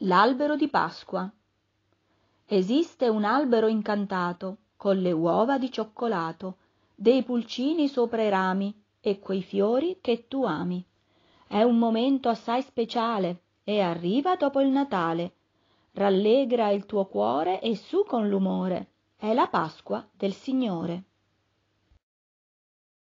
L'albero di Pasqua. Esiste un albero incantato, con le uova di cioccolato, dei pulcini sopra i rami e quei fiori che tu ami. È un momento assai speciale e arriva dopo il Natale. Rallegra il tuo cuore e su con l'umore. È la Pasqua del Signore.